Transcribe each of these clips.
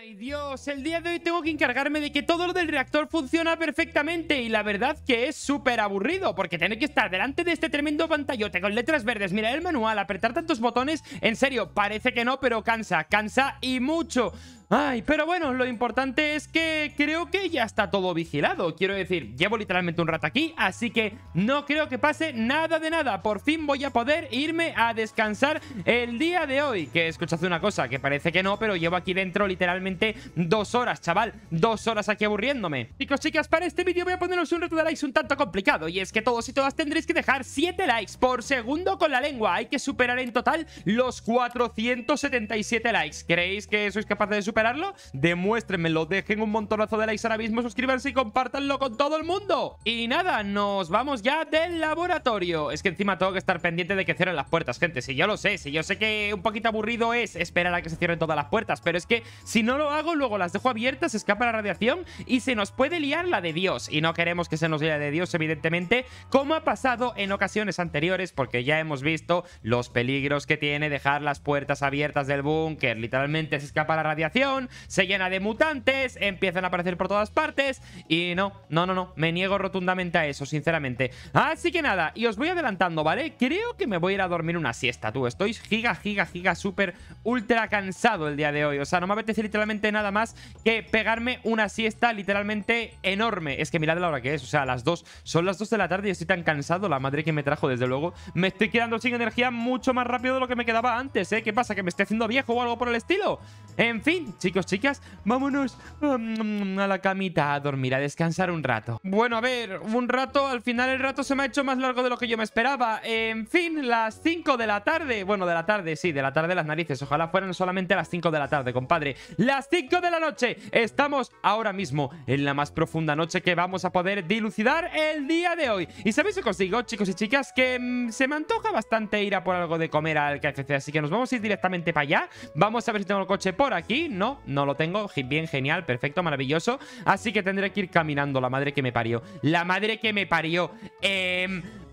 Ay Dios, el día de hoy tengo que encargarme de que todo lo del reactor funciona perfectamente y la verdad que es súper aburrido porque tener que estar delante de este tremendo pantallote con letras verdes, mira el manual, apretar tantos botones, en serio, parece que no, pero cansa, cansa y mucho. Ay, pero bueno, lo importante es que creo que ya está todo vigilado. Quiero decir, llevo literalmente un rato aquí, así que no creo que pase nada de nada. Por fin voy a poder irme a descansar el día de hoy. Que escuchad una cosa, que parece que no, pero llevo aquí dentro literalmente dos horas, chaval. Dos horas aquí aburriéndome. Chicos, chicas, para este vídeo voy a poneros un reto de likes un tanto complicado. Y es que todos y todas tendréis que dejar 7 likes por segundo con la lengua. Hay que superar en total los 477 likes. ¿Creéis que sois capaces de superarlo? Demuéstrenmelo. Dejen un montonazo de likes ahora mismo. Suscríbanse y compartanlo con todo el mundo. Y nada, nos vamos ya del laboratorio. Es que encima tengo que estar pendiente de que cierren las puertas, gente. Si yo lo sé, si yo sé que un poquito aburrido es esperar a que se cierren todas las puertas. Pero es que si no lo hago, luego las dejo abiertas, se escapa la radiación y se nos puede liar la de Dios. Y no queremos que se nos lie de Dios, evidentemente, como ha pasado en ocasiones anteriores, porque ya hemos visto los peligros que tiene dejar las puertas abiertas del búnker. Literalmente se escapa la radiación, se llena de mutantes, empiezan a aparecer por todas partes y no, no, no, no, me niego rotundamente a eso, sinceramente. Así que nada, y os voy adelantando, ¿vale? Creo que me voy a ir a dormir una siesta, tú. Estoy giga, giga, giga, súper, ultra cansado el día de hoy. O sea, no me apetece literalmente nada más que pegarme una siesta literalmente enorme. Es que mirad la hora que es, o sea, las dos, son las dos de la tarde y estoy tan cansado, la madre que me trajo desde luego. Me estoy quedando sin energía mucho más rápido de lo que me quedaba antes, ¿eh? ¿Qué pasa? ¿Que me esté haciendo viejo o algo por el estilo? En fin, chicos, chicas, vámonos mm, mm, a la camita a dormir, a descansar un rato. Bueno, a ver, un rato, al final el rato se me ha hecho más largo de lo que yo me esperaba. En fin, las 5 de la tarde, bueno, de la tarde, sí, de la tarde las narices, ojalá fueran solamente las 5 de la tarde, compadre. la 5 de la noche. Estamos ahora mismo en la más profunda noche que vamos a poder dilucidar el día de hoy. ¿Y sabéis que consigo, chicos y chicas? Que mm, se me antoja bastante ir a por algo de comer al KFC, así que nos vamos a ir directamente para allá. Vamos a ver si tengo el coche por aquí. No, no lo tengo. Bien, genial, perfecto, maravilloso. Así que tendré que ir caminando, la madre que me parió. La madre que me parió. Eh...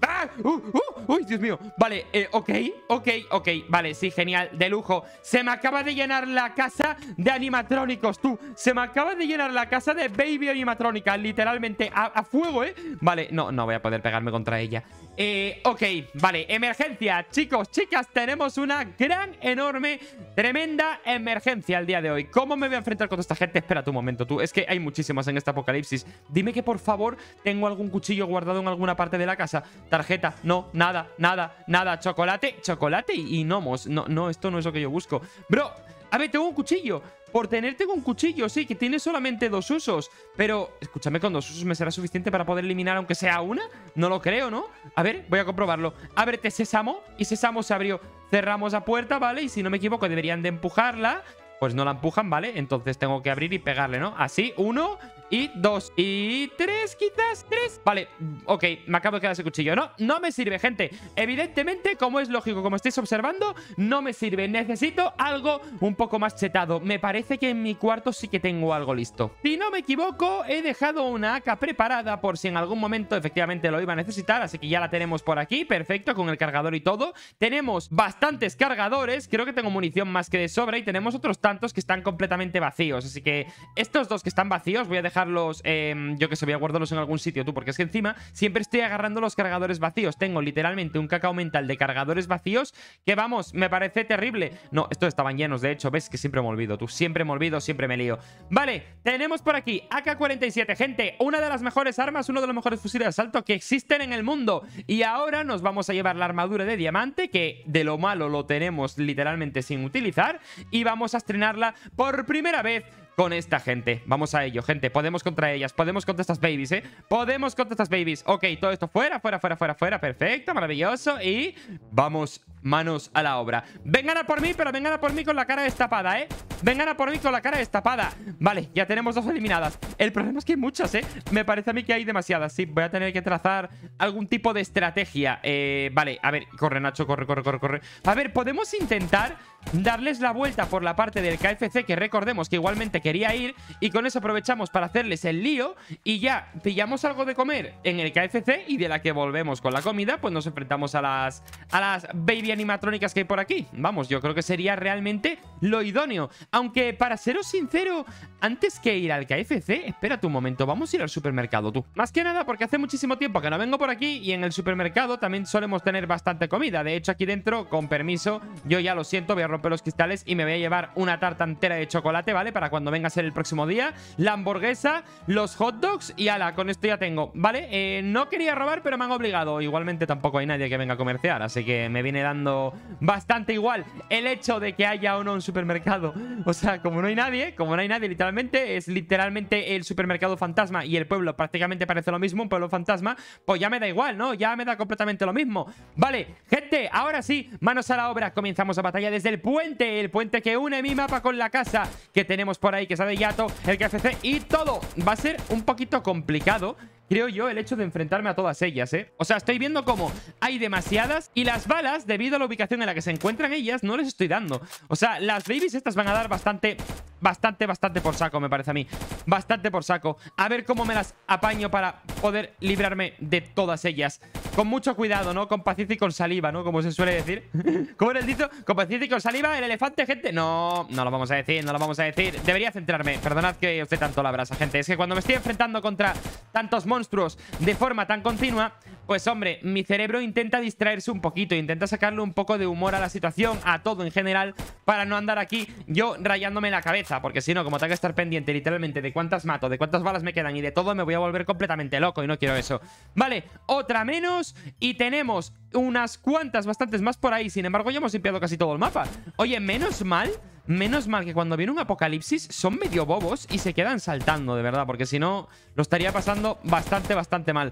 ¡Ah! ¡Uh! ¡Uh! ¡Uy, Dios mío! Vale, eh, ok, ok, ok Vale, sí, genial, de lujo Se me acaba de llenar la casa de animatrónicos Tú, se me acaba de llenar la casa de baby animatrónica Literalmente, a, a fuego, ¿eh? Vale, no, no voy a poder pegarme contra ella eh, ok, vale, emergencia Chicos, chicas, tenemos una gran, enorme Tremenda emergencia el día de hoy. ¿Cómo me voy a enfrentar con esta gente? Espera tu momento, tú. Es que hay muchísimas en este apocalipsis. Dime que por favor tengo algún cuchillo guardado en alguna parte de la casa. Tarjeta, no, nada, nada, nada. Chocolate, chocolate y, y No, no, esto no es lo que yo busco. Bro, a ver, tengo un cuchillo. Por tener tengo un cuchillo, sí, que tiene solamente dos usos. Pero, escúchame, con dos usos me será suficiente para poder eliminar aunque sea una. No lo creo, ¿no? A ver, voy a comprobarlo. Ábrete, sésamo. Y sésamo se abrió cerramos la puerta, ¿vale? Y si no me equivoco, deberían de empujarla. Pues no la empujan, ¿vale? Entonces tengo que abrir y pegarle, ¿no? Así, uno, y dos y tres, quizás tres. Vale, ok, me acabo de quedar ese cuchillo. No, no me sirve, gente. Evidentemente, como es lógico, como estáis observando, no me sirve. Necesito algo un poco más chetado. Me parece que en mi cuarto sí que tengo algo listo. Si no me equivoco, he dejado una AK preparada por si en algún momento efectivamente lo iba a necesitar. Así que ya la tenemos por aquí, perfecto, con el cargador y todo. Tenemos bastantes cargadores. Creo que tengo munición más que de sobra y tenemos otros tantos que están completamente vacíos. Así que estos dos que están vacíos voy a dejar dejarlos, em, yo que sé, voy a guardarlos en algún sitio, tú, porque es que encima siempre estoy agarrando los cargadores vacíos. Tengo literalmente un cacao mental de cargadores vacíos que, vamos, me parece terrible. No, estos estaban llenos, de hecho, ves que siempre me olvido, tú, siempre me olvido, siempre me lío. Vale, tenemos por aquí AK-47, gente, una de las mejores armas, uno de los mejores fusiles de asalto que existen en el mundo. Y ahora nos vamos a llevar la armadura de diamante, que de lo malo lo tenemos literalmente sin utilizar, y vamos a estrenarla por primera vez con esta gente. Vamos a ello, gente. Podemos contra ellas. Podemos contra estas babies, ¿eh? Podemos contra estas babies. Ok, todo esto fuera, fuera, fuera, fuera, fuera. Perfecto, maravilloso. Y vamos manos a la obra. Vengan a por mí, pero vengan a por mí con la cara destapada, ¿eh? Vengan a por mí con la cara destapada. Vale, ya tenemos dos eliminadas. El problema es que hay muchas, ¿eh? Me parece a mí que hay demasiadas. Sí, voy a tener que trazar algún tipo de estrategia. Eh, vale, a ver, corre Nacho, corre, corre, corre, corre. A ver, podemos intentar darles la vuelta por la parte del KFC, que recordemos que igualmente quería ir, y con eso aprovechamos para hacerles el lío, y ya pillamos algo de comer en el KFC, y de la que volvemos con la comida, pues nos enfrentamos a las, a las baby animatrónicas que hay por aquí. Vamos, yo creo que sería realmente lo idóneo. Aunque, para seros sincero, antes que ir al KFC, espérate un momento, vamos a ir al supermercado, tú. Más que nada porque hace muchísimo tiempo que no vengo por aquí, y en el supermercado también solemos tener bastante comida. De hecho, aquí dentro, con permiso, yo ya lo siento, voy a los cristales y me voy a llevar una tarta entera de chocolate, ¿vale? Para cuando venga a ser el próximo día. La hamburguesa, los hot dogs y ala, con esto ya tengo, ¿vale? Eh, no quería robar, pero me han obligado. Igualmente tampoco hay nadie que venga a comerciar, así que me viene dando bastante igual el hecho de que haya o no un supermercado. O sea, como no hay nadie, como no hay nadie literalmente, es literalmente el supermercado fantasma y el pueblo prácticamente parece lo mismo, un pueblo fantasma, pues ya me da igual, ¿no? Ya me da completamente lo mismo. Vale, gente, ahora sí, manos a la obra, comenzamos la batalla desde el puente, el puente que une mi mapa con la casa que tenemos por ahí, que de Yato, el KFC y todo. Va a ser un poquito complicado creo yo, el hecho de enfrentarme a todas ellas, ¿eh? O sea, estoy viendo como hay demasiadas y las balas, debido a la ubicación en la que se encuentran ellas, no les estoy dando. O sea, las babies estas van a dar bastante, bastante, bastante por saco, me parece a mí. Bastante por saco. A ver cómo me las apaño para poder librarme de todas ellas con mucho cuidado, ¿no? Con paciencia y con saliva, ¿no? Como se suele decir. ¿Cómo era el dicho? Con paciencia y con saliva, el elefante, gente. No, no lo vamos a decir, no lo vamos a decir. Debería centrarme. Perdonad que usted tanto la brasa, gente. Es que cuando me estoy enfrentando contra tantos monstruos de forma tan continua, pues hombre, mi cerebro intenta distraerse un poquito, intenta sacarle un poco de humor a la situación, a todo en general, para no andar aquí yo rayándome la cabeza, porque si no, como tengo que estar pendiente literalmente de cuántas mato, de cuántas balas me quedan y de todo, me voy a volver completamente loco y no quiero eso. Vale, otra menos y tenemos unas cuantas, bastantes más por ahí. Sin embargo, ya hemos limpiado casi todo el mapa. Oye, menos mal, menos mal que cuando viene un apocalipsis son medio bobos y se quedan saltando, de verdad. Porque si no, lo estaría pasando bastante, bastante mal.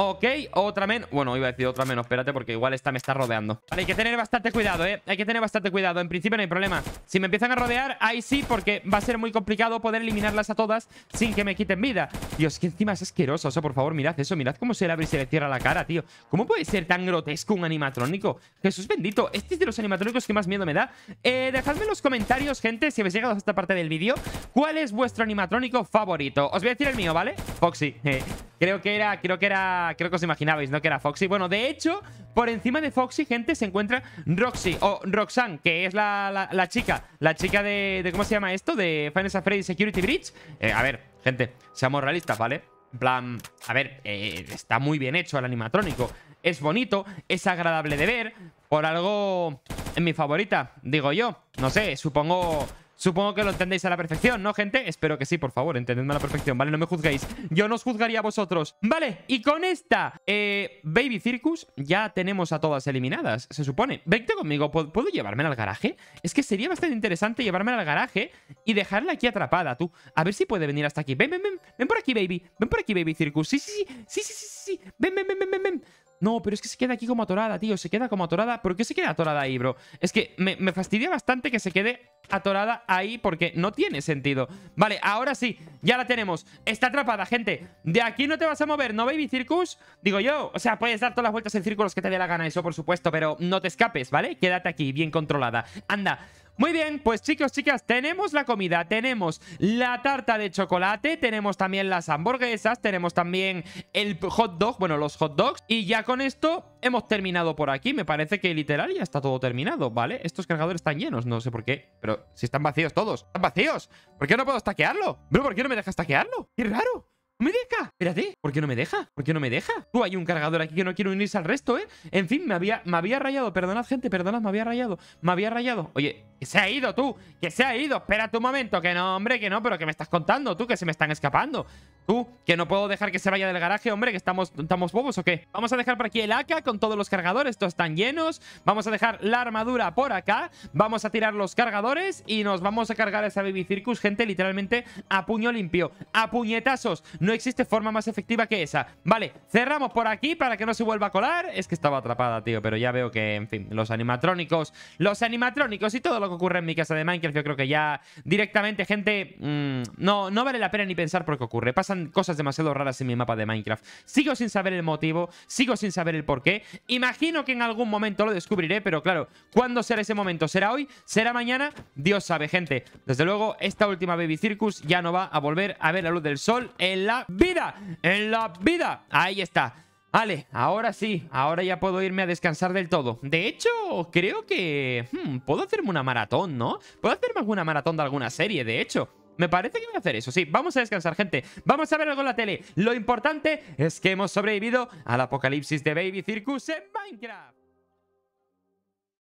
Ok, otra menos. Bueno, iba a decir otra menos, espérate, porque igual esta me está rodeando. Vale, hay que tener bastante cuidado, ¿eh? Hay que tener bastante cuidado. En principio no hay problema. Si me empiezan a rodear, ahí sí, porque va a ser muy complicado poder eliminarlas a todas sin que me quiten vida. Dios, que encima es asqueroso. O sea, por favor, mirad eso. Mirad cómo se le abre y se le cierra la cara, tío. ¿Cómo puede ser tan grotesco? es un animatrónico. Jesús bendito, este es de los animatrónicos que más miedo me da. Eh, dejadme en los comentarios, gente, si habéis llegado a esta parte del vídeo, cuál es vuestro animatrónico favorito. Os voy a decir el mío, ¿vale? Foxy. creo que era, creo que era, creo que os imaginabais, ¿no? Que era Foxy. Bueno, de hecho, por encima de Foxy, gente, se encuentra Roxy o Roxanne, que es la, chica, la chica de, ¿cómo se llama esto? De Final Freddy Security Bridge. Eh, a ver, gente, seamos realistas, ¿vale? En plan, a ver, eh, está muy bien hecho el animatrónico es bonito, es agradable de ver, por algo en mi favorita, digo yo. No sé, supongo... Supongo que lo entendéis a la perfección, ¿no, gente? Espero que sí, por favor, entendedme a la perfección, ¿vale? No me juzguéis. Yo no os juzgaría a vosotros. Vale, y con esta eh, Baby Circus ya tenemos a todas eliminadas, se supone. Vente conmigo, ¿puedo llevarme al garaje? Es que sería bastante interesante llevarme al garaje y dejarla aquí atrapada, tú. A ver si puede venir hasta aquí. Ven, ven, ven. Ven por aquí, Baby. Ven por aquí, Baby Circus. Sí, sí, sí. Sí, sí, sí, sí. Ven, ven, ven, ven, ven. No, pero es que se queda aquí como atorada, tío. Se queda como atorada. ¿Por qué se queda atorada ahí, bro? Es que me, me fastidia bastante que se quede atorada ahí porque no tiene sentido. Vale, ahora sí, ya la tenemos. Está atrapada, gente. De aquí no te vas a mover, ¿no, Baby Circus? Digo yo, o sea, puedes dar todas las vueltas en círculos que te dé la gana, eso por supuesto, pero no te escapes, ¿vale? Quédate aquí, bien controlada. Anda, muy bien, pues chicos, chicas, tenemos la comida, tenemos la tarta de chocolate, tenemos también las hamburguesas, tenemos también el hot dog, bueno, los hot dogs. Y ya con esto hemos terminado por aquí. Me parece que literal ya está todo terminado, ¿vale? Estos cargadores están llenos, no sé por qué. Pero si están vacíos todos, están vacíos. ¿Por qué no puedo stackearlo? Bro, ¿por qué no me dejas stackearlo? ¡Qué raro! ¡Me deja! Espérate, ¿por qué no me deja? ¿Por qué no me deja? Tú, hay un cargador aquí que no quiero unirse al resto, ¿eh? En fin, me había, me había rayado. Perdonad, gente, perdonad, me había rayado. Me había rayado. Oye, que se ha ido, tú. Que se ha ido. Espérate un momento. Que no, hombre, que no. Pero que me estás contando, tú, que se me están escapando. Tú, que no puedo dejar que se vaya del garaje, hombre, que estamos, estamos bobos o qué. Vamos a dejar por aquí el AK con todos los cargadores, estos están llenos. Vamos a dejar la armadura por acá. Vamos a tirar los cargadores y nos vamos a cargar esa Baby Circus, gente, literalmente a puño limpio. A puñetazos no existe forma más efectiva que esa. Vale, cerramos por aquí para que no se vuelva a colar. Es que estaba atrapada, tío, pero ya veo que, en fin, los animatrónicos, los animatrónicos y todo lo que ocurre en mi casa de Minecraft, yo creo que ya directamente, gente, mm, no, no vale la pena ni pensar por qué ocurre. Pasan cosas demasiado raras en mi mapa de Minecraft. Sigo sin saber el motivo, sigo sin saber el por qué. Imagino que en algún momento lo descubriré, pero claro, ¿cuándo será ese momento? ¿Será hoy? ¿Será mañana? Dios sabe, gente. Desde luego, esta última Baby Circus ya no va a volver a ver la luz del sol en la vida. En la vida. Ahí está. Vale, ahora sí, ahora ya puedo irme a descansar del todo. De hecho, creo que... Hmm, puedo hacerme una maratón, ¿no? Puedo hacerme alguna maratón de alguna serie, de hecho. Me parece que voy a hacer eso, sí. Vamos a descansar, gente. Vamos a ver algo en la tele. Lo importante es que hemos sobrevivido al apocalipsis de Baby Circus en Minecraft.